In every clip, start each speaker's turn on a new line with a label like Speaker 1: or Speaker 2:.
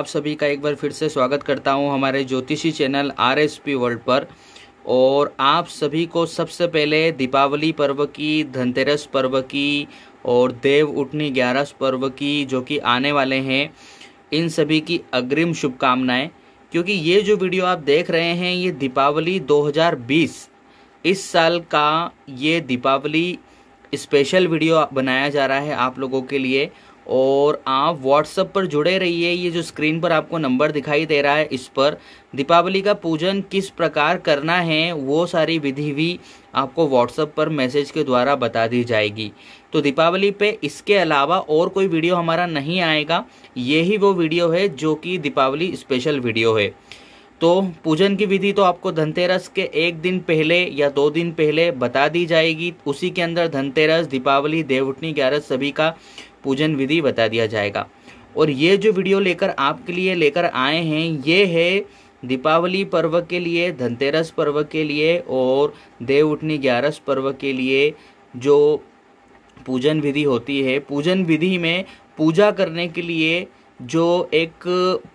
Speaker 1: आप सभी का एक बार फिर से स्वागत करता हूं हमारे ज्योतिषी channel R S P world पर और आप सभी को सबसे पहले दीपावली पर्व की धनतेरस पर्व की और देव उठनी ग्यारस पर्व की जो कि आने वाले हैं इन सभी की अग्रिम शुभकामनाएं क्योंकि ये जो वीडियो आप देख रहे हैं ये दीपावली 2020 इस साल का ये दीपावली स्पेशल वीडियो बनाया जा रहा है आप लोगों के लिए और आप व्हाट्सअप पर जुड़े रहिए ये जो स्क्रीन पर आपको नंबर दिखाई दे रहा है इस पर दीपावली का पूजन किस प्रकार करना है वो सारी विधि भी आपको व्हाट्सअप पर मैसेज के द्वारा बता दी जाएगी तो दीपावली पे इसके अलावा और कोई वीडियो हमारा नहीं आएगा यही वो वीडियो है जो कि दीपावली स्पेशल वीडियो है तो पूजन की विधि तो आपको धनतेरस के एक दिन पहले या दो दिन पहले बता दी जाएगी उसी के अंदर धनतेरस दीपावली देवउठनी ग्यारह सभी का पूजन विधि बता दिया जाएगा और ये जो वीडियो लेकर आपके लिए लेकर आए हैं ये है दीपावली पर्व के लिए धनतेरस पर्व के लिए और देव उठनी ग्यारस पर्व के लिए जो पूजन विधि होती है पूजन विधि में पूजा करने के लिए जो एक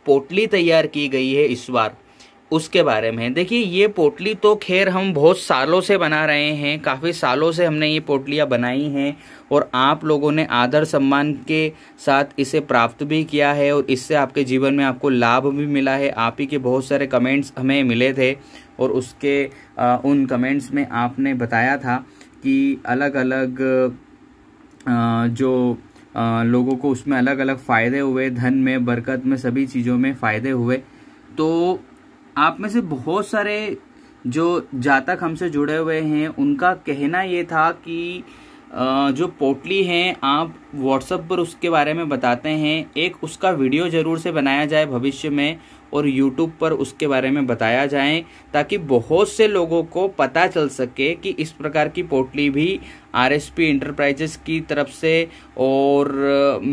Speaker 1: पोटली तैयार की गई है इस बार उसके बारे में देखिए ये पोटली तो खैर हम बहुत सालों से बना रहे हैं काफ़ी सालों से हमने ये पोटलियाँ बनाई हैं और आप लोगों ने आदर सम्मान के साथ इसे प्राप्त भी किया है और इससे आपके जीवन में आपको लाभ भी मिला है आप ही के बहुत सारे कमेंट्स हमें मिले थे और उसके आ, उन कमेंट्स में आपने बताया था कि अलग अलग आ, जो आ, लोगों को उसमें अलग अलग फ़ायदे हुए धन में बरकत में सभी चीज़ों में फ़ायदे हुए तो आप में से बहुत सारे जो जातक हमसे जुड़े हुए हैं उनका कहना ये था कि जो पोटली हैं आप व्हाट्सअप पर उसके बारे में बताते हैं एक उसका वीडियो ज़रूर से बनाया जाए भविष्य में और यूट्यूब पर उसके बारे में बताया जाए ताकि बहुत से लोगों को पता चल सके कि इस प्रकार की पोटली भी आर एस पी इंटरप्राइजेस की तरफ से और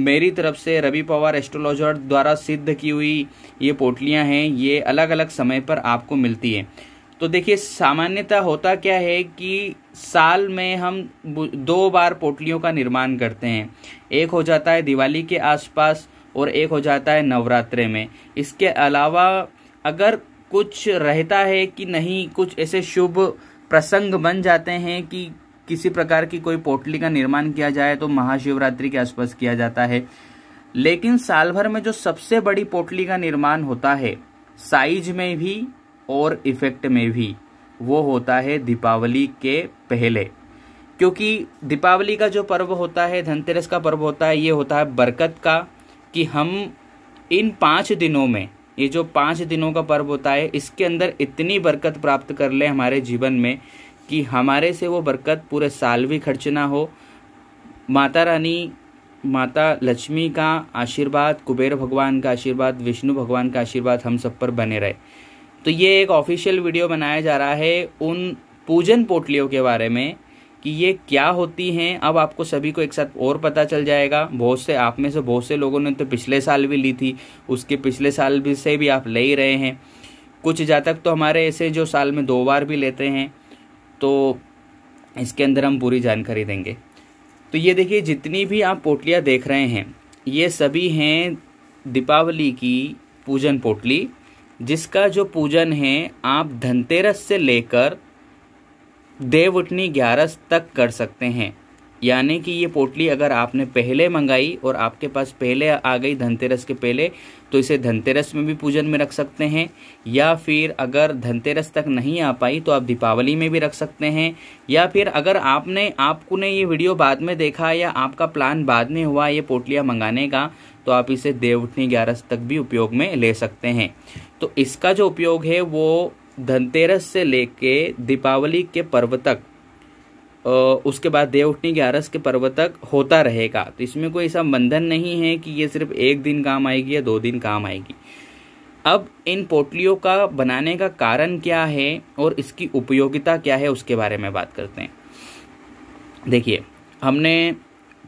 Speaker 1: मेरी तरफ से रवि पवार एस्ट्रोलॉजर द्वारा सिद्ध की हुई ये पोटलियाँ हैं ये अलग अलग समय पर आपको मिलती है तो देखिए सामान्यतः होता क्या है कि साल में हम दो बार पोटलियों का निर्माण करते हैं एक हो जाता है दिवाली के आसपास और एक हो जाता है नवरात्रे में इसके अलावा अगर कुछ रहता है कि नहीं कुछ ऐसे शुभ प्रसंग बन जाते हैं कि किसी प्रकार की कोई पोटली का निर्माण किया जाए तो महाशिवरात्रि के आसपास किया जाता है लेकिन साल भर में जो सबसे बड़ी पोटली का निर्माण होता है साइज में भी और इफेक्ट में भी वो होता है दीपावली के पहले क्योंकि दीपावली का जो पर्व होता है धनतेरस का पर्व होता है ये होता है बरकत का कि हम इन पाँच दिनों में ये जो पाँच दिनों का पर्व होता है इसके अंदर इतनी बरकत प्राप्त कर ले हमारे जीवन में कि हमारे से वो बरकत पूरे साल भी खर्च ना हो माता रानी माता लक्ष्मी का आशीर्वाद कुबेर भगवान का आशीर्वाद विष्णु भगवान का आशीर्वाद हम सब पर बने रहे तो ये एक ऑफिशियल वीडियो बनाया जा रहा है उन पूजन पोटलियों के बारे में कि ये क्या होती हैं अब आपको सभी को एक साथ और पता चल जाएगा बहुत से आप में से बहुत से लोगों ने तो पिछले साल भी ली थी उसके पिछले साल भी से भी आप ले ही रहे हैं कुछ जातक तो हमारे ऐसे जो साल में दो बार भी लेते हैं तो इसके अंदर हम पूरी जानकारी देंगे तो ये देखिए जितनी भी आप पोटलियाँ देख रहे हैं ये सभी हैं दीपावली की पूजन पोटली जिसका जो पूजन है आप धनतेरस से लेकर देव उठनी ग्यारह तक कर सकते हैं यानी कि ये पोटली अगर आपने पहले मंगाई और आपके पास पहले आ गई धनतेरस के पहले तो इसे धनतेरस में भी पूजन में रख सकते हैं या फिर अगर धनतेरस तक नहीं आ पाई तो आप दीपावली में भी रख सकते हैं या फिर अगर आपने आपको ने ये वीडियो बाद में देखा या आपका प्लान बाद में हुआ ये पोटलियाँ मंगाने का तो आप इसे देवउठनी ग्यारस तक भी उपयोग में ले सकते हैं तो इसका जो उपयोग है वो धनतेरस से लेके दीपावली के पर्व तक उसके बाद देवउठनी ग्यारस के पर्व तक होता रहेगा तो इसमें कोई ऐसा बंधन नहीं है कि ये सिर्फ एक दिन काम आएगी या दो दिन काम आएगी अब इन पोटलियों का बनाने का कारण क्या है और इसकी उपयोगिता क्या है उसके बारे में बात करते हैं देखिए हमने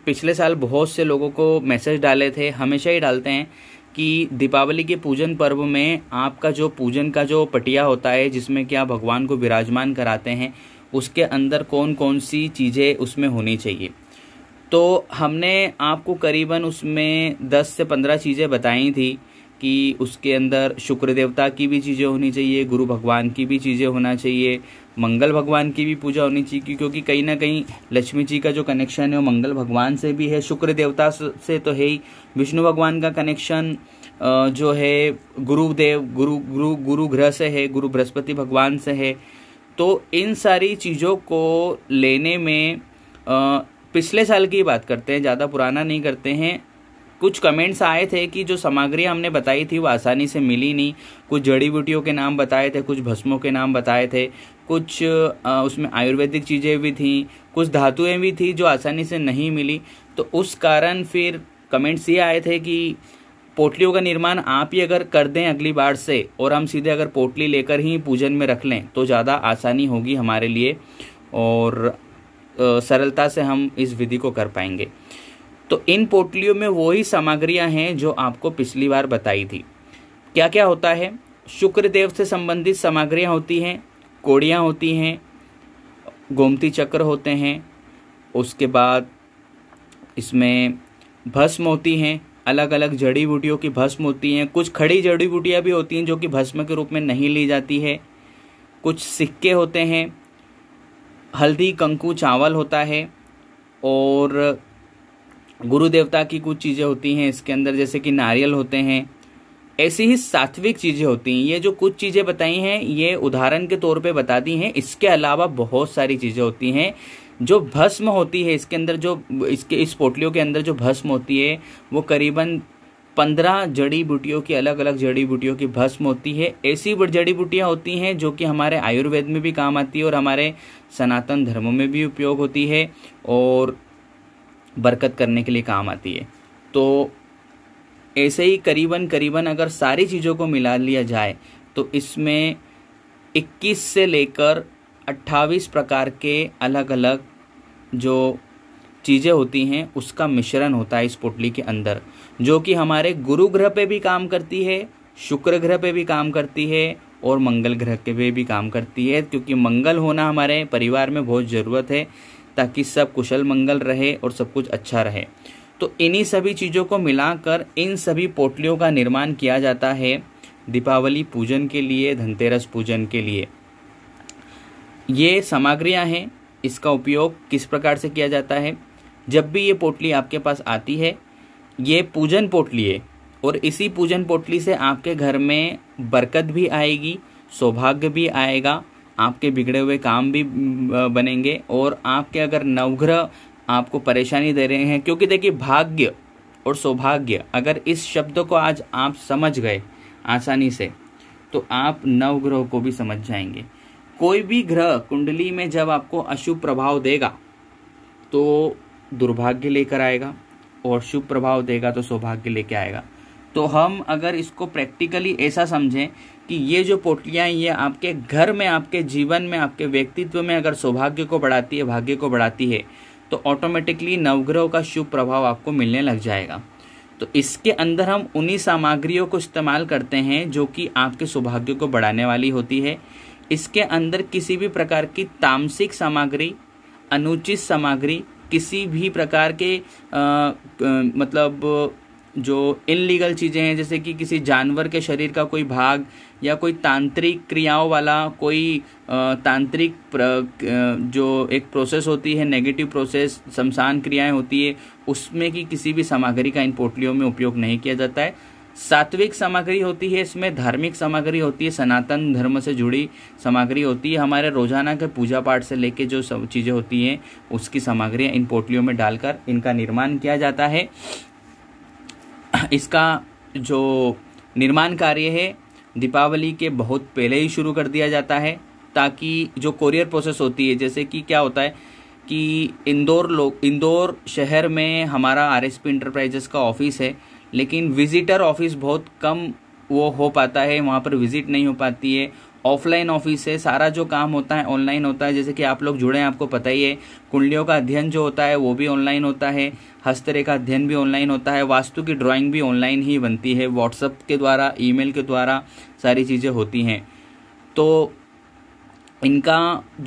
Speaker 1: पिछले साल बहुत से लोगों को मैसेज डाले थे हमेशा ही डालते हैं कि दीपावली के पूजन पर्व में आपका जो पूजन का जो पटिया होता है जिसमें कि आप भगवान को विराजमान कराते हैं उसके अंदर कौन कौन सी चीज़ें उसमें होनी चाहिए तो हमने आपको करीबन उसमें 10 से 15 चीज़ें बताई थी कि उसके अंदर शुक्र देवता की भी चीज़ें होनी चाहिए गुरु भगवान की भी चीज़ें होना चाहिए मंगल भगवान की भी पूजा होनी चाहिए क्योंकि कहीं ना कहीं लक्ष्मी जी का जो कनेक्शन है वो मंगल भगवान से भी है शुक्र देवता से तो है ही विष्णु भगवान का कनेक्शन जो है गुरुदेव गुरु गुरु गुरु ग्रह से है गुरु बृहस्पति भगवान से है तो इन सारी चीज़ों को लेने में पिछले साल की बात करते हैं ज़्यादा पुराना नहीं करते हैं कुछ कमेंट्स आए थे कि जो सामग्री हमने बताई थी वो आसानी से मिली नहीं कुछ जड़ी बूटियों के नाम बताए थे कुछ भस्मों के नाम बताए थे कुछ उसमें आयुर्वेदिक चीज़ें भी थी कुछ धातुएं भी थी जो आसानी से नहीं मिली तो उस कारण फिर कमेंट्स ये आए थे कि पोटलियों का निर्माण आप ही अगर कर दें अगली बार से और हम सीधे अगर पोटली लेकर ही पूजन में रख लें तो ज़्यादा आसानी होगी हमारे लिए और सरलता से हम इस विधि को कर पाएंगे तो इन पोटलियों में वही सामग्रियां हैं जो आपको पिछली बार बताई थी क्या क्या होता है शुक्र देव से संबंधित सामग्रियां होती हैं कोड़ियाँ होती हैं गोमती चक्र होते हैं उसके बाद इसमें भस्म होती हैं अलग अलग जड़ी बूटियों की भस्म होती हैं कुछ खड़ी जड़ी बूटियाँ भी होती हैं जो कि भस्म के रूप में नहीं ली जाती है कुछ सिक्के होते हैं हल्दी कंकु चावल होता है और गुरु देवता की कुछ चीज़ें होती हैं इसके अंदर जैसे कि नारियल होते हैं ऐसी ही सात्विक चीज़ें होती हैं ये जो कुछ चीज़ें बताई हैं ये उदाहरण के तौर पे दी हैं इसके अलावा बहुत सारी चीज़ें होती हैं जो भस्म होती है इसके अंदर जो इसके इस पोटलियों के अंदर जो भस्म होती है वो करीबन पंद्रह जड़ी बूटियों की अलग अलग जड़ी बूटियों की भस्म होती है ऐसी जड़ी बूटियाँ होती हैं जो कि हमारे आयुर्वेद में भी काम आती है और हमारे सनातन धर्मों में भी उपयोग होती है और बरकत करने के लिए काम आती है तो ऐसे ही करीबन करीबन अगर सारी चीज़ों को मिला लिया जाए तो इसमें 21 से लेकर 28 प्रकार के अलग अलग जो चीज़ें होती हैं उसका मिश्रण होता है इस पोटली के अंदर जो कि हमारे गुरु ग्रह पे भी काम करती है शुक्र ग्रह पे भी काम करती है और मंगल ग्रह के पे भी काम करती है क्योंकि मंगल होना हमारे परिवार में बहुत ज़रूरत है ताकि सब कुशल मंगल रहे और सब कुछ अच्छा रहे तो इन्हीं सभी चीज़ों को मिलाकर इन सभी पोटलियों का निर्माण किया जाता है दीपावली पूजन के लिए धनतेरस पूजन के लिए ये सामग्रियाँ हैं इसका उपयोग किस प्रकार से किया जाता है जब भी ये पोटली आपके पास आती है ये पूजन पोटली है और इसी पूजन पोटली से आपके घर में बरकत भी आएगी सौभाग्य भी आएगा आपके बिगड़े हुए काम भी बनेंगे और आपके अगर नवग्रह आपको परेशानी दे रहे हैं क्योंकि देखिए भाग्य और सौभाग्य अगर इस शब्द को आज आप समझ गए आसानी से तो आप नव ग्रह को भी समझ जाएंगे कोई भी ग्रह कुंडली में जब आपको अशुभ प्रभाव देगा तो दुर्भाग्य लेकर आएगा और शुभ प्रभाव देगा तो सौभाग्य लेकर आएगा तो हम अगर इसको प्रैक्टिकली ऐसा समझें कि ये जो पोटलियाँ ये आपके घर में आपके जीवन में आपके व्यक्तित्व में अगर सौभाग्य को बढ़ाती है भाग्य को बढ़ाती है तो ऑटोमेटिकली नवग्रह का शुभ प्रभाव आपको मिलने लग जाएगा तो इसके अंदर हम उन्हीं सामग्रियों को इस्तेमाल करते हैं जो कि आपके सौभाग्य को बढ़ाने वाली होती है इसके अंदर किसी भी प्रकार की तामसिक सामग्री अनुचित सामग्री किसी भी प्रकार के आ, मतलब जो इनलीगल चीज़ें हैं जैसे कि किसी जानवर के शरीर का कोई भाग या कोई तांत्रिक क्रियाओं वाला कोई तांत्रिक जो एक प्रोसेस होती है नेगेटिव प्रोसेस शमशान क्रियाएं होती है उसमें की किसी भी सामग्री का इन पोटलियों में उपयोग नहीं किया जाता है सात्विक सामग्री होती है इसमें धार्मिक सामग्री होती है सनातन धर्म से जुड़ी सामग्री होती है हमारे रोजाना के पूजा पाठ से लेके जो सब चीज़ें होती हैं उसकी सामग्रियाँ इन पोटलियों में डालकर इनका निर्माण किया जाता है इसका जो निर्माण कार्य है दीपावली के बहुत पहले ही शुरू कर दिया जाता है ताकि जो कोरियर प्रोसेस होती है जैसे कि क्या होता है कि इंदौर लोग इंदौर शहर में हमारा आर एस पी का ऑफिस है लेकिन विजिटर ऑफिस बहुत कम वो हो पाता है वहाँ पर विजिट नहीं हो पाती है ऑफलाइन ऑफिस है सारा जो काम होता है ऑनलाइन होता है जैसे कि आप लोग जुड़े हैं आपको पता ही है कुंडलियों का अध्ययन जो होता है वो भी ऑनलाइन होता है हस्तरे का अध्ययन भी ऑनलाइन होता है वास्तु की ड्राइंग भी ऑनलाइन ही बनती है व्हाट्सअप के द्वारा ईमेल के द्वारा सारी चीज़ें होती हैं तो इनका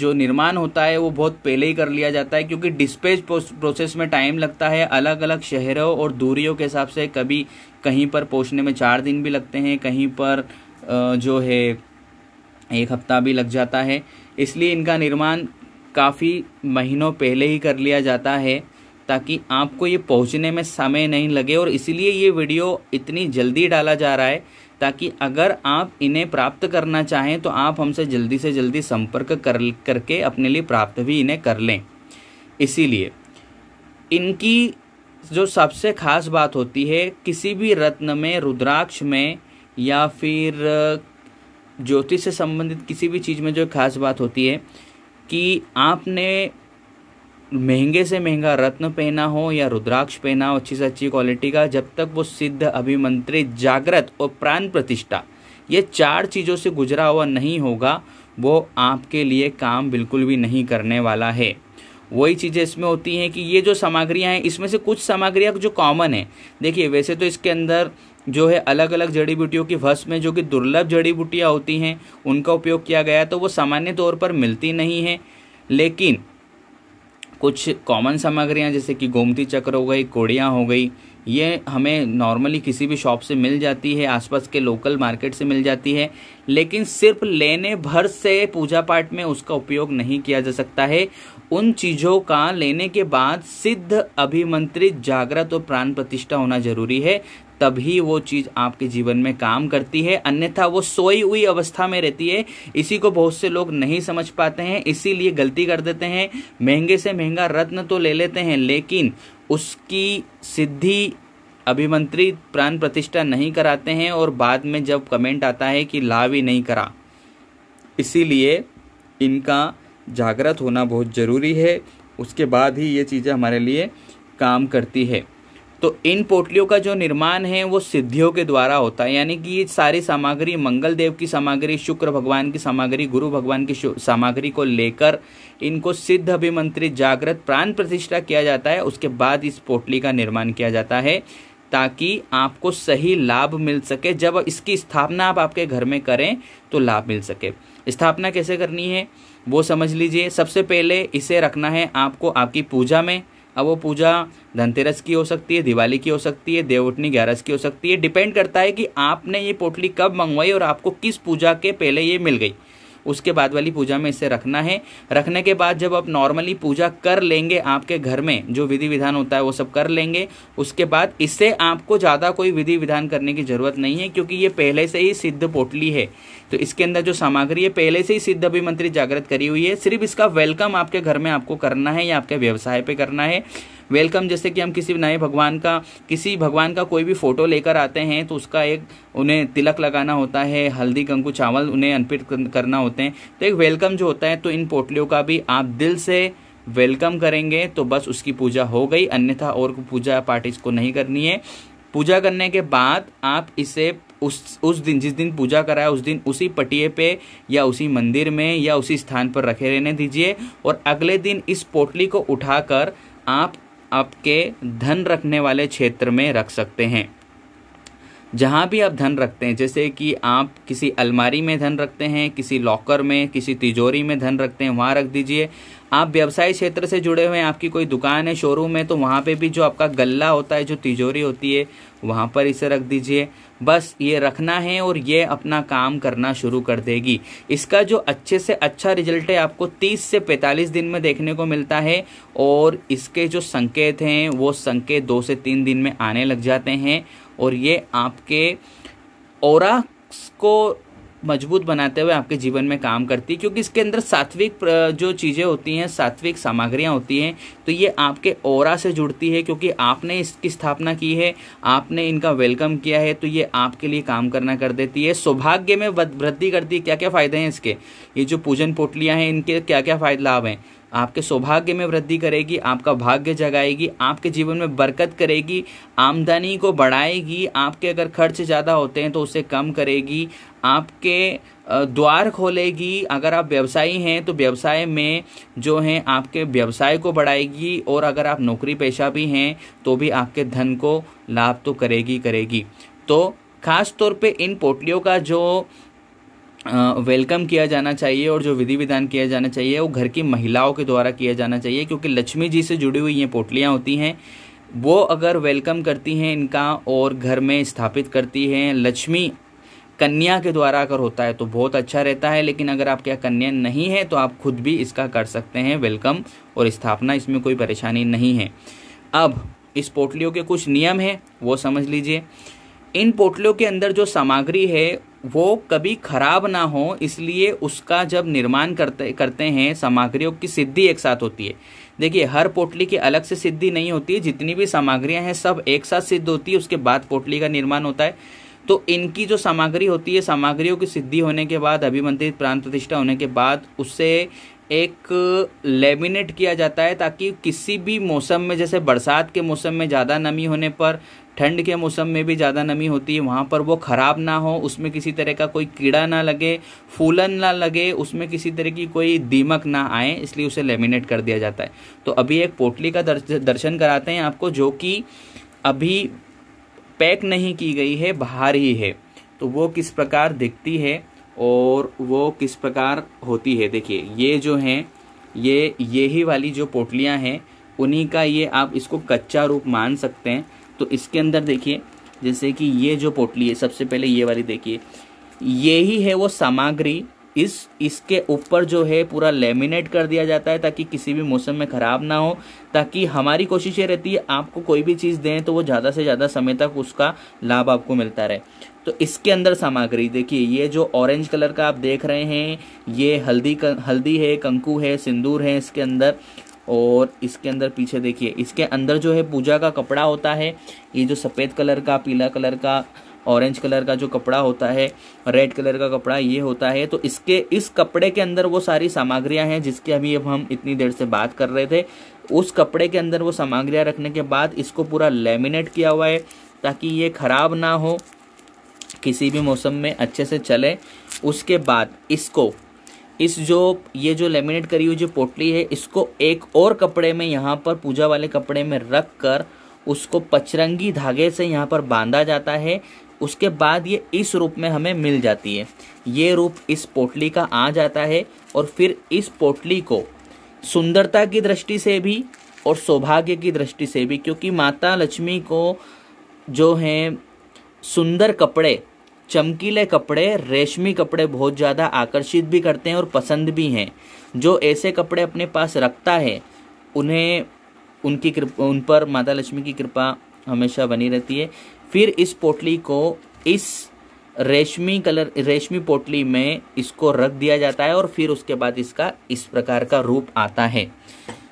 Speaker 1: जो निर्माण होता है वो बहुत पहले ही कर लिया जाता है क्योंकि डिस्पेज प्रोसेस में टाइम लगता है अलग अलग शहरों और दूरियों के हिसाब से कभी कहीं पर पहुंचने में चार दिन भी लगते हैं कहीं पर जो है एक हफ्ता भी लग जाता है इसलिए इनका निर्माण काफ़ी महीनों पहले ही कर लिया जाता है ताकि आपको ये पहुंचने में समय नहीं लगे और इसीलिए ये वीडियो इतनी जल्दी डाला जा रहा है ताकि अगर आप इन्हें प्राप्त करना चाहें तो आप हमसे जल्दी से जल्दी संपर्क कर करके अपने लिए प्राप्त भी इन्हें कर लें इसीलिए इनकी जो सबसे खास बात होती है किसी भी रत्न में रुद्राक्ष में या फिर ज्योतिष से संबंधित किसी भी चीज़ में जो खास बात होती है कि आपने महंगे से महंगा रत्न पहना हो या रुद्राक्ष पहना हो अच्छी से अच्छी क्वालिटी का जब तक वो सिद्ध अभिमंत्रित जागृत और प्राण प्रतिष्ठा ये चार चीज़ों से गुजरा हुआ नहीं होगा वो आपके लिए काम बिल्कुल भी नहीं करने वाला है वही चीज़ें इसमें होती हैं कि ये जो सामग्रियाँ हैं इसमें से कुछ सामग्रियाँ जो कॉमन है देखिए वैसे तो इसके अंदर जो है अलग अलग जड़ी बूटियों की भस्म में जो कि दुर्लभ जड़ी बूटियाँ होती हैं उनका उपयोग किया गया तो वो सामान्य तौर पर मिलती नहीं है लेकिन कुछ कॉमन सामग्रियाँ जैसे कि गोमती चक्र हो गई कोड़ियाँ हो गई ये हमें नॉर्मली किसी भी शॉप से मिल जाती है आसपास के लोकल मार्केट से मिल जाती है लेकिन सिर्फ लेने भर से पूजा पाठ में उसका उपयोग नहीं किया जा सकता है उन चीज़ों का लेने के बाद सिद्ध अभिमंत्रित जागृत और प्राण प्रतिष्ठा होना जरूरी है तभी वो चीज़ आपके जीवन में काम करती है अन्यथा वो सोई हुई अवस्था में रहती है इसी को बहुत से लोग नहीं समझ पाते हैं इसीलिए गलती कर देते हैं महंगे से महंगा रत्न तो ले लेते हैं लेकिन उसकी सिद्धि अभिमंत्रित प्राण प्रतिष्ठा नहीं कराते हैं और बाद में जब कमेंट आता है कि लाभ ही नहीं करा इसीलिए इनका जागृत होना बहुत ज़रूरी है उसके बाद ही ये चीज़ें हमारे लिए काम करती है तो इन पोटलियों का जो निर्माण है वो सिद्धियों के द्वारा होता है यानी कि ये सारी सामग्री मंगल देव की सामग्री शुक्र भगवान की सामग्री गुरु भगवान की सामग्री को लेकर इनको सिद्ध अभिमंत्रित जागृत प्राण प्रतिष्ठा किया जाता है उसके बाद इस पोटली का निर्माण किया जाता है ताकि आपको सही लाभ मिल सके जब इसकी स्थापना आप आपके घर में करें तो लाभ मिल सके स्थापना कैसे करनी है वो समझ लीजिए सबसे पहले इसे रखना है आपको आपकी पूजा में अब वो पूजा धनतेरस की हो सकती है दिवाली की हो सकती है देवउठनी ग्यारस की हो सकती है डिपेंड करता है कि आपने ये पोटली कब मंगवाई और आपको किस पूजा के पहले ये मिल गई उसके बाद वाली पूजा में इसे रखना है रखने के बाद जब आप नॉर्मली पूजा कर लेंगे आपके घर में जो विधि विधान होता है वो सब कर लेंगे उसके बाद इससे आपको ज़्यादा कोई विधि विधान करने की ज़रूरत नहीं है क्योंकि ये पहले से ही सिद्ध पोटली है तो इसके अंदर जो सामग्री है पहले से ही सिद्ध अभिमंत्री जागृत करी हुई है सिर्फ इसका वेलकम आपके घर में आपको करना है या आपके व्यवसाय पे करना है वेलकम जैसे कि हम किसी नए भगवान का किसी भगवान का कोई भी फोटो लेकर आते हैं तो उसका एक उन्हें तिलक लगाना होता है हल्दी कंकु चावल उन्हें अर्पित करना होते हैं तो एक वेलकम जो होता है तो इन पोटलियों का भी आप दिल से वेलकम करेंगे तो बस उसकी पूजा हो गई अन्यथा और पूजा पाठ इसको नहीं करनी है पूजा करने के बाद आप इसे उस उस दिन जिस दिन पूजा कराया उस दिन उसी पटिए पे या उसी मंदिर में या उसी स्थान पर रखे रहने दीजिए और अगले दिन इस पोटली को उठाकर आप आपके धन रखने वाले क्षेत्र में रख सकते हैं जहाँ भी आप धन रखते हैं जैसे कि आप किसी अलमारी में धन रखते हैं किसी लॉकर में किसी तिजोरी में धन रखते हैं वहाँ रख दीजिए आप व्यवसाय क्षेत्र से जुड़े हुए हैं आपकी कोई दुकान है शोरूम है तो वहाँ पे भी जो आपका गल्ला होता है जो तिजोरी होती है वहाँ पर इसे रख दीजिए बस ये रखना है और ये अपना काम करना शुरू कर देगी इसका जो अच्छे से अच्छा रिजल्ट है आपको 30 से 45 दिन में देखने को मिलता है और इसके जो संकेत हैं वो संकेत दो से तीन दिन में आने लग जाते हैं और ये आपके और को मजबूत बनाते हुए आपके जीवन में काम करती है क्योंकि इसके अंदर सात्विक जो चीज़ें होती हैं सात्विक सामग्रियाँ होती हैं तो ये आपके और से जुड़ती है क्योंकि आपने इसकी स्थापना की है आपने इनका वेलकम किया है तो ये आपके लिए काम करना कर देती है सौभाग्य में वृद्धि करती है क्या क्या फ़ायदे हैं इसके ये जो पूजन पोटलियाँ हैं इनके क्या क्या फ़ायदे लाभ हैं आपके सौभाग्य में वृद्धि करेगी आपका भाग्य जगाएगी आपके जीवन में बरकत करेगी आमदनी को बढ़ाएगी आपके अगर खर्च ज़्यादा होते हैं तो उसे कम करेगी आपके द्वार खोलेगी अगर आप व्यवसायी हैं तो व्यवसाय में जो हैं आपके व्यवसाय को बढ़ाएगी और अगर आप नौकरी पेशा भी हैं तो भी आपके धन को लाभ तो करेगी करेगी तो ख़ास तौर पे इन पोटलियों का जो वेलकम किया जाना चाहिए और जो विधि विधान किया जाना चाहिए वो घर की महिलाओं के द्वारा किया जाना चाहिए क्योंकि लक्ष्मी जी से जुड़ी हुई ये पोटलियाँ होती हैं वो अगर वेलकम करती हैं इनका और घर में स्थापित करती हैं लक्ष्मी कन्या के द्वारा अगर होता है तो बहुत अच्छा रहता है लेकिन अगर आपके यहाँ कन्या नहीं है तो आप खुद भी इसका कर सकते हैं वेलकम और स्थापना इसमें कोई परेशानी नहीं है अब इस पोटलियों के कुछ नियम हैं वो समझ लीजिए इन पोटलियों के अंदर जो सामग्री है वो कभी खराब ना हो इसलिए उसका जब निर्माण करते करते हैं सामग्रियों की सिद्धि एक साथ होती है देखिए हर पोटली की अलग से सिद्धि नहीं होती जितनी भी सामग्रियां हैं सब एक साथ सिद्ध होती है उसके बाद पोटली का निर्माण होता है तो इनकी जो सामग्री होती है सामग्रियों की सिद्धि होने के बाद अभिमंत्रित प्राण प्रतिष्ठा होने के बाद उससे एक लेमिनेट किया जाता है ताकि किसी भी मौसम में जैसे बरसात के मौसम में ज़्यादा नमी होने पर ठंड के मौसम में भी ज़्यादा नमी होती है वहाँ पर वो ख़राब ना हो उसमें किसी तरह का कोई कीड़ा ना लगे फूलन ना लगे उसमें किसी तरह की कोई दीमक ना आए इसलिए उसे लेमिनेट कर दिया जाता है तो अभी एक पोटली का दर्शन कराते हैं आपको जो कि अभी पैक नहीं की गई है बाहर ही है तो वो किस प्रकार दिखती है और वो किस प्रकार होती है देखिए ये जो हैं ये ये ही वाली जो पोटलियाँ हैं उन्हीं का ये आप इसको कच्चा रूप मान सकते हैं तो इसके अंदर देखिए जैसे कि ये जो पोटली है सबसे पहले ये वाली देखिए ये ही है वो सामग्री इस इसके ऊपर जो है पूरा लेमिनेट कर दिया जाता है ताकि किसी भी मौसम में ख़राब ना हो ताकि हमारी कोशिश ये रहती है आपको कोई भी चीज़ दें तो वो ज़्यादा से ज़्यादा समय तक उसका लाभ आपको मिलता रहे तो इसके अंदर सामग्री देखिए ये जो ऑरेंज कलर का आप देख रहे हैं ये हल्दी क, हल्दी है कंकु है सिंदूर है इसके अंदर और इसके अंदर पीछे देखिए इसके अंदर जो है पूजा का कपड़ा होता है ये जो सफ़ेद कलर का पीला कलर का ऑरेंज कलर का जो कपड़ा होता है रेड कलर का कपड़ा ये होता है तो इसके इस कपड़े के अंदर वो सारी सामग्रियाँ हैं जिसकी अभी अब हम इतनी देर से बात कर रहे थे उस कपड़े के अंदर वो सामग्रियाँ रखने के बाद इसको पूरा लेमिनेट किया हुआ है ताकि ये ख़राब ना हो किसी भी मौसम में अच्छे से चले उसके बाद इसको इस जो ये जो लेमिनेट करी हुई जो पोटली है इसको एक और कपड़े में यहाँ पर पूजा वाले कपड़े में रख कर उसको पचरंगी धागे से यहाँ पर बांधा जाता है उसके बाद ये इस रूप में हमें मिल जाती है ये रूप इस पोटली का आ जाता है और फिर इस पोटली को सुंदरता की दृष्टि से भी और सौभाग्य की दृष्टि से भी क्योंकि माता लक्ष्मी को जो हैं सुंदर कपड़े चमकीले कपड़े रेशमी कपड़े बहुत ज़्यादा आकर्षित भी करते हैं और पसंद भी हैं जो ऐसे कपड़े अपने पास रखता है उन्हें उनकी कृपा उन पर माता लक्ष्मी की कृपा हमेशा बनी रहती है फिर इस पोटली को इस रेशमी कलर रेशमी पोटली में इसको रख दिया जाता है और फिर उसके बाद इसका इस प्रकार का रूप आता है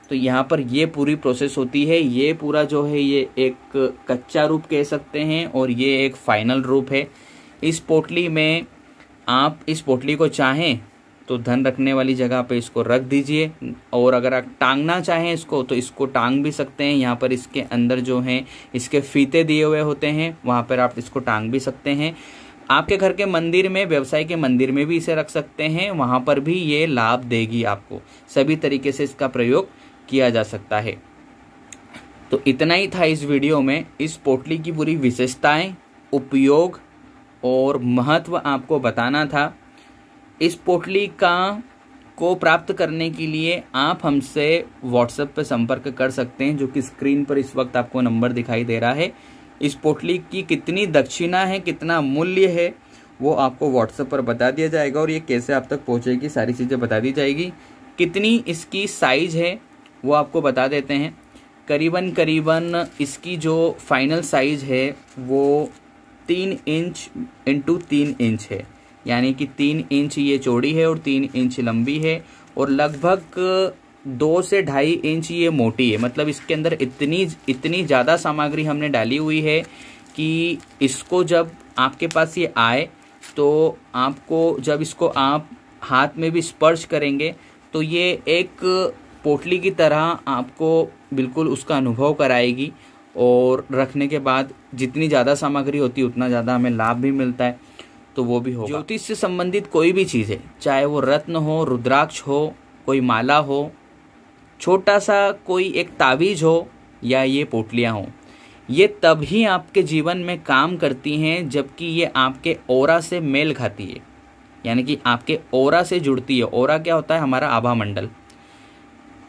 Speaker 1: तो यहाँ पर ये पूरी प्रोसेस होती है ये पूरा जो है ये एक कच्चा रूप कह सकते हैं और ये एक फाइनल रूप है इस पोटली में आप इस पोटली को चाहें तो धन रखने वाली जगह पे इसको रख दीजिए और अगर आप टांगना चाहें इसको तो इसको टांग भी सकते हैं यहाँ पर इसके अंदर जो हैं इसके फीते दिए हुए होते हैं वहाँ पर आप इसको टांग भी सकते हैं आपके घर के मंदिर में व्यवसाय के मंदिर में भी इसे रख सकते हैं वहाँ पर भी ये लाभ देगी आपको सभी तरीके से इसका प्रयोग किया जा सकता है तो इतना ही था इस वीडियो में इस पोटली की पूरी विशेषताएं उपयोग और महत्व आपको बताना था इस पोटली का को प्राप्त करने के लिए आप हमसे व्हाट्सएप पर संपर्क कर सकते हैं जो कि स्क्रीन पर इस वक्त आपको नंबर दिखाई दे रहा है इस पोटली की कितनी दक्षिणा है कितना मूल्य है वो आपको व्हाट्सएप पर बता दिया जाएगा और ये कैसे आप तक पहुँचेगी सारी चीज़ें बता दी जाएगी कितनी इसकी साइज है वो आपको बता देते हैं करीबन करीबन इसकी जो फाइनल साइज़ है वो तीन इंच इंटू तीन इंच है यानी कि तीन इंच ये चौड़ी है और तीन इंच लंबी है और लगभग दो से ढाई इंच ये मोटी है मतलब इसके अंदर इतनी इतनी ज़्यादा सामग्री हमने डाली हुई है कि इसको जब आपके पास ये आए तो आपको जब इसको आप हाथ में भी स्पर्श करेंगे तो ये एक पोटली की तरह आपको बिल्कुल उसका अनुभव कराएगी और रखने के बाद जितनी ज़्यादा सामग्री होती है उतना ज़्यादा हमें लाभ भी मिलता है तो वो भी हो ज्योतिष से संबंधित कोई भी चीज़ है चाहे वो रत्न हो रुद्राक्ष हो कोई माला हो छोटा सा कोई एक तावीज हो या ये पोटलियाँ हों ये तभी आपके जीवन में काम करती हैं जबकि ये आपके ओरा से मेल खाती है यानी कि आपके ओरा से जुड़ती है ओरा क्या होता है हमारा आभा मंडल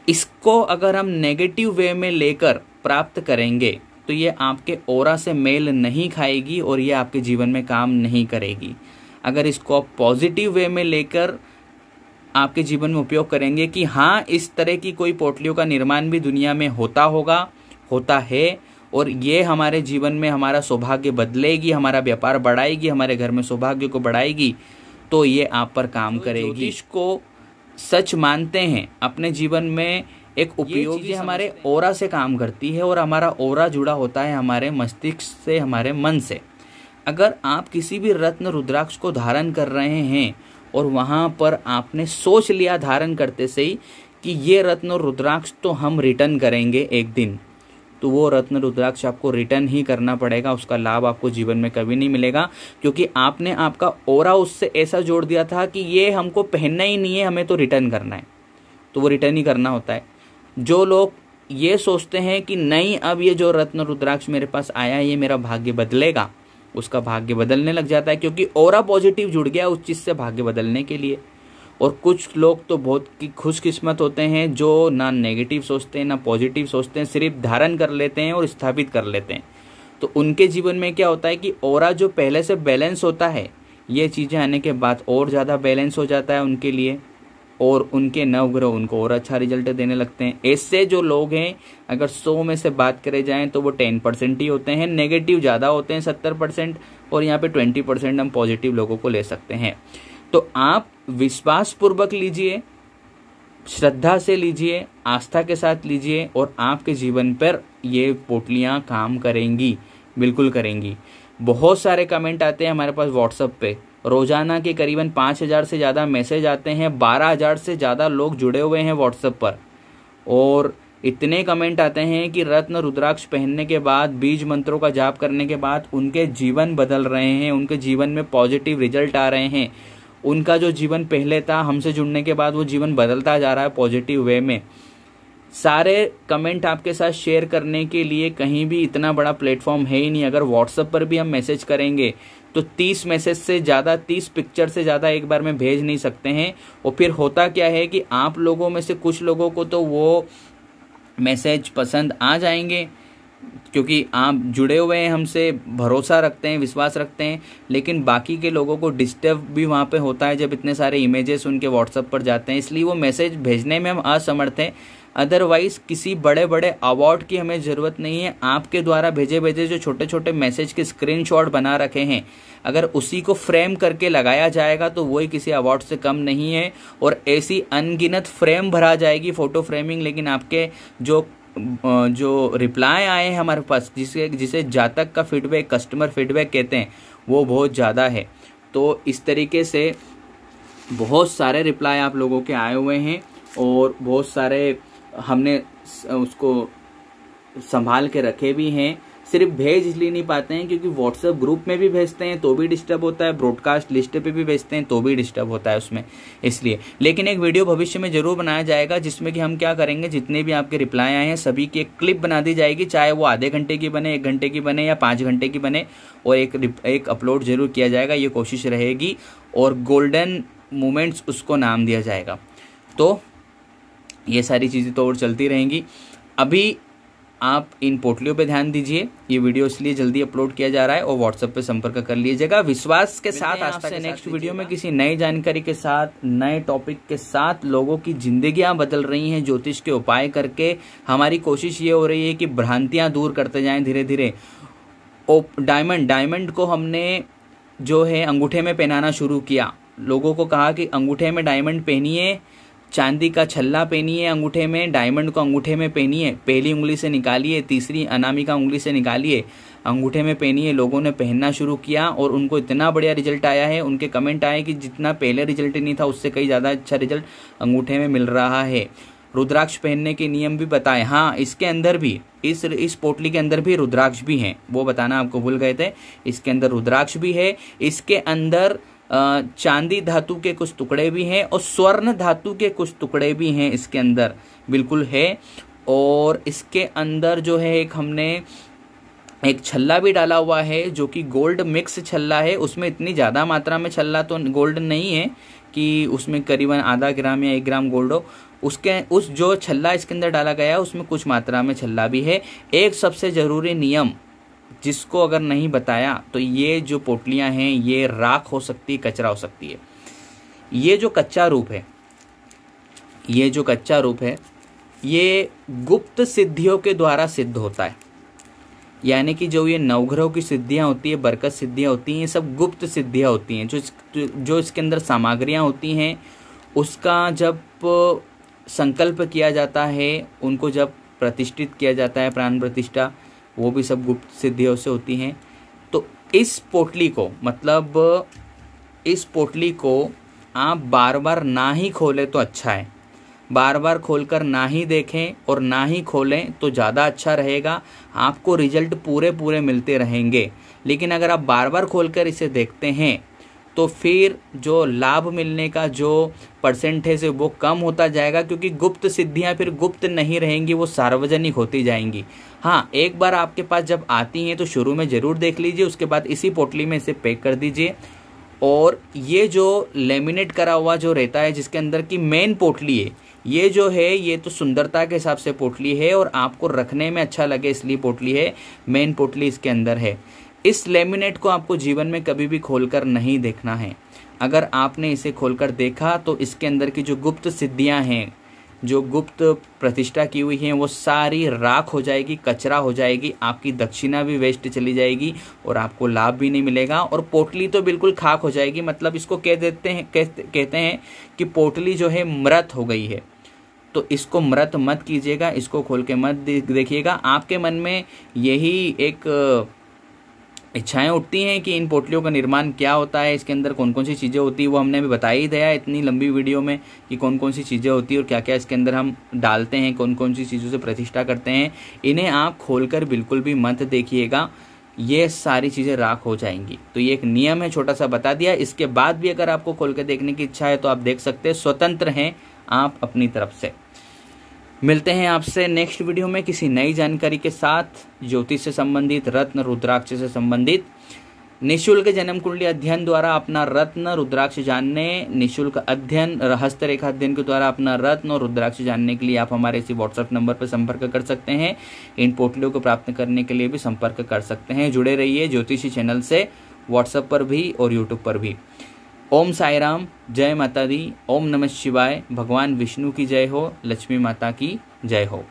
Speaker 1: इसको अगर हम नेगेटिव वे में लेकर प्राप्त करेंगे तो ये आपके ओरा से मेल नहीं खाएगी और ये आपके जीवन में काम नहीं करेगी अगर इसको आप पॉजिटिव वे में लेकर आपके जीवन में उपयोग करेंगे कि हाँ इस तरह की कोई पोटलियों का निर्माण भी दुनिया में होता होगा होता है और ये हमारे जीवन में हमारा सौभाग्य बदलेगी हमारा व्यापार बढ़ाएगी हमारे घर में सौभाग्य को बढ़ाएगी तो ये आप पर काम तो करेगी इसको को सच मानते हैं अपने जीवन में एक उपयोगी हमारे ओरा से काम करती है और हमारा ओरा जुड़ा होता है हमारे मस्तिष्क से हमारे मन से अगर आप किसी भी रत्न रुद्राक्ष को धारण कर रहे हैं और वहाँ पर आपने सोच लिया धारण करते से ही कि ये रत्न रुद्राक्ष तो हम रिटर्न करेंगे एक दिन तो वो रत्न रुद्राक्ष आपको रिटर्न ही करना पड़ेगा उसका लाभ आपको जीवन में कभी नहीं मिलेगा क्योंकि आपने आपका ओरा उससे ऐसा जोड़ दिया था कि ये हमको पहनना ही नहीं है हमें तो रिटर्न करना है तो वो रिटर्न ही करना होता है जो लोग ये सोचते हैं कि नहीं अब ये जो रत्न रुद्राक्ष मेरे पास आया ये मेरा भाग्य बदलेगा उसका भाग्य बदलने लग जाता है क्योंकि और पॉजिटिव जुड़ गया उस चीज़ से भाग्य बदलने के लिए और कुछ लोग तो बहुत खुशकिस्मत होते हैं जो ना नेगेटिव सोचते हैं ना पॉजिटिव सोचते हैं सिर्फ धारण कर लेते हैं और स्थापित कर लेते हैं तो उनके जीवन में क्या होता है कि और जो पहले से बैलेंस होता है ये चीज़ें आने के बाद और ज़्यादा बैलेंस हो जाता है उनके लिए और उनके नवग्रह उनको और अच्छा रिजल्ट देने लगते हैं ऐसे जो लोग हैं अगर सो में से बात करे जाएं तो वो टेन परसेंट ही होते हैं नेगेटिव ज़्यादा होते हैं सत्तर परसेंट और यहाँ पे ट्वेंटी परसेंट हम पॉजिटिव लोगों को ले सकते हैं तो आप विश्वासपूर्वक लीजिए श्रद्धा से लीजिए आस्था के साथ लीजिए और आपके जीवन पर ये पोटलियाँ काम करेंगी बिल्कुल करेंगी बहुत सारे कमेंट आते हैं हमारे पास व्हाट्सअप पे रोजाना के करीबन पाँच हज़ार से ज़्यादा मैसेज आते हैं बारह हज़ार से ज़्यादा लोग जुड़े हुए हैं व्हाट्सएप पर और इतने कमेंट आते हैं कि रत्न रुद्राक्ष पहनने के बाद बीज मंत्रों का जाप करने के बाद उनके जीवन बदल रहे हैं उनके जीवन में पॉजिटिव रिजल्ट आ रहे हैं उनका जो जीवन पहले था हमसे जुड़ने के बाद वो जीवन बदलता जा रहा है पॉजिटिव वे में सारे कमेंट आपके साथ शेयर करने के लिए कहीं भी इतना बड़ा प्लेटफॉर्म है ही नहीं अगर व्हाट्सएप पर भी हम मैसेज करेंगे तो 30 मैसेज से ज़्यादा 30 पिक्चर से ज़्यादा एक बार में भेज नहीं सकते हैं और फिर होता क्या है कि आप लोगों में से कुछ लोगों को तो वो मैसेज पसंद आ जाएंगे क्योंकि आप जुड़े हुए हैं हमसे भरोसा रखते हैं विश्वास रखते हैं लेकिन बाकी के लोगों को डिस्टर्ब भी वहाँ पे होता है जब इतने सारे इमेजेस उनके व्हाट्सएप पर जाते हैं इसलिए वो मैसेज भेजने में हम असमर्थ हैं अदरवाइज किसी बड़े बड़े अवार्ड की हमें ज़रूरत नहीं है आपके द्वारा भेजे भेजे जो छोटे छोटे मैसेज के स्क्रीनशॉट बना रखे हैं अगर उसी को फ्रेम करके लगाया जाएगा तो वही किसी अवार्ड से कम नहीं है और ऐसी अनगिनत फ्रेम भरा जाएगी फ़ोटो फ्रेमिंग लेकिन आपके जो जो रिप्लाई आए हैं हमारे पास जिसे जिसे जातक का फीडबैक कस्टमर फीडबैक कहते हैं वो बहुत ज़्यादा है तो इस तरीके से बहुत सारे रिप्लाई आप लोगों के आए हुए हैं और बहुत सारे हमने उसको संभाल के रखे भी हैं सिर्फ भेज इसलिए नहीं पाते हैं क्योंकि व्हाट्सएप ग्रुप में भी भेजते हैं तो भी डिस्टर्ब होता है ब्रॉडकास्ट लिस्ट पे भी भेजते हैं तो भी डिस्टर्ब होता है उसमें इसलिए लेकिन एक वीडियो भविष्य में जरूर बनाया जाएगा जिसमें कि हम क्या करेंगे जितने भी आपके रिप्लाई आए हैं सभी की एक क्लिप बना दी जाएगी चाहे वो आधे घंटे की बने एक घंटे की बने या पाँच घंटे की बने और एक एक अपलोड जरूर किया जाएगा ये कोशिश रहेगी और गोल्डन मोमेंट्स उसको नाम दिया जाएगा तो ये सारी चीज़ें तो और चलती रहेंगी अभी आप इन पोर्टलियो पे ध्यान दीजिए ये वीडियो इसलिए जल्दी अपलोड किया जा रहा है और व्हाट्सएप पे संपर्क कर लीजिएगा विश्वास के साथ आज के नेक्स्ट वीडियो में किसी नई जानकारी के साथ नए टॉपिक के साथ लोगों की जिंदगियां बदल रही हैं ज्योतिष के उपाय करके हमारी कोशिश ये हो रही है कि भ्रांतियां दूर करते जाए धीरे धीरे डायमंड डायमंड को हमने जो है अंगूठे में पहनाना शुरू किया लोगों को कहा कि अंगूठे में डायमंड पहनिए चांदी का छल्ला पहनिए अंगूठे में डायमंड को अंगूठे में पहनिए पहली उंगली से निकालिए तीसरी अनामिका उंगली से निकालिए अंगूठे में पहनिए लोगों ने पहनना शुरू किया और उनको इतना बढ़िया रिजल्ट आया है उनके कमेंट आए कि जितना पहले रिजल्ट नहीं था उससे कहीं ज़्यादा अच्छा रिजल्ट अंगूठे में मिल रहा है रुद्राक्ष पहनने के नियम भी बताए हाँ इसके अंदर भी इस इस पोटली के अंदर भी रुद्राक्ष भी हैं वो बताना आपको भूल गए थे इसके अंदर रुद्राक्ष भी है इसके अंदर चांदी धातु के कुछ टुकड़े भी हैं और स्वर्ण धातु के कुछ टुकड़े भी हैं इसके अंदर बिल्कुल है और इसके अंदर जो है एक हमने एक छल्ला भी डाला हुआ है जो कि गोल्ड मिक्स छल्ला है उसमें इतनी ज़्यादा मात्रा में छल्ला तो गोल्ड नहीं है कि उसमें करीबन आधा ग्राम या एक ग्राम गोल्ड हो उसके उस जो छल्ला इसके अंदर डाला गया है उसमें कुछ मात्रा में छल्ला भी है एक सबसे ज़रूरी नियम जिसको अगर नहीं बताया तो ये जो पोटलियाँ हैं ये राख हो सकती है कचरा हो सकती है ये जो कच्चा रूप है ये जो कच्चा रूप है ये गुप्त सिद्धियों के द्वारा सिद्ध होता है यानी कि जो ये नवग्रहों की सिद्धियाँ होती है बरकत सिद्धियाँ होती हैं ये सब गुप्त सिद्धियाँ होती हैं जो इस, जो इसके अंदर सामग्रियाँ होती हैं उसका जब संकल्प किया जाता है उनको जब प्रतिष्ठित किया जाता है प्राण प्रतिष्ठा वो भी सब गुप्त सिद्धियों से होती हैं तो इस पोटली को मतलब इस पोटली को आप बार बार ना ही खोलें तो अच्छा है बार बार खोलकर ना ही देखें और ना ही खोलें तो ज़्यादा अच्छा रहेगा आपको रिजल्ट पूरे पूरे मिलते रहेंगे लेकिन अगर आप बार बार खोलकर इसे देखते हैं तो फिर जो लाभ मिलने का जो परसेंटेज है वो कम होता जाएगा क्योंकि गुप्त सिद्धियां फिर गुप्त नहीं रहेंगी वो सार्वजनिक होती जाएंगी हाँ एक बार आपके पास जब आती हैं तो शुरू में ज़रूर देख लीजिए उसके बाद इसी पोटली में इसे पैक कर दीजिए और ये जो लेमिनेट करा हुआ जो रहता है जिसके अंदर की मेन पोटली है ये जो है ये तो सुंदरता के हिसाब से पोटली है और आपको रखने में अच्छा लगे इसलिए पोटली है मेन पोटली इसके अंदर है इस लेमिनेट को आपको जीवन में कभी भी खोलकर नहीं देखना है अगर आपने इसे खोलकर देखा तो इसके अंदर की जो गुप्त सिद्धियां हैं जो गुप्त प्रतिष्ठा की हुई है वो सारी राख हो जाएगी कचरा हो जाएगी आपकी दक्षिणा भी वेस्ट चली जाएगी और आपको लाभ भी नहीं मिलेगा और पोटली तो बिल्कुल खाक हो जाएगी मतलब इसको कह देते हैं कह, कहते हैं कि पोटली जो है मृत हो गई है तो इसको मृत मत कीजिएगा इसको खोल के मत देखिएगा आपके मन में यही एक इच्छाएं उठती हैं कि इन पोटलियों का निर्माण क्या होता है इसके अंदर कौन कौन सी चीज़ें होती है वो हमने अभी बता ही दिया इतनी लंबी वीडियो में कि कौन कौन सी चीज़ें होती है और क्या क्या इसके अंदर हम डालते हैं कौन कौन सी चीज़ों से प्रतिष्ठा करते हैं इन्हें आप खोल कर बिल्कुल भी मत देखिएगा ये सारी चीज़ें राख हो जाएंगी तो ये एक नियम है छोटा सा बता दिया इसके बाद भी अगर आपको खोल कर देखने की इच्छा है तो आप देख सकते हैं स्वतंत्र हैं आप अपनी तरफ से मिलते हैं आपसे नेक्स्ट वीडियो में किसी नई जानकारी के साथ ज्योतिष से संबंधित रत्न रुद्राक्ष से संबंधित निशुल्क जन्म कुंडली अध्ययन द्वारा अपना रत्न रुद्राक्ष जानने निशुल्क अध्ययन रहस्य रेखा अध्ययन के द्वारा अपना रत्न और रुद्राक्ष जानने के लिए आप हमारे इसी व्हाट्सएप नंबर पर संपर्क कर सकते हैं इन पोर्टलों को प्राप्त करने के लिए भी संपर्क कर सकते हैं जुड़े रहिए ज्योतिषी चैनल से व्हाट्सएप पर भी और यूट्यूब पर भी ओम साई राम जय माता दी ओम नमः शिवाय भगवान विष्णु की जय हो लक्ष्मी माता की जय हो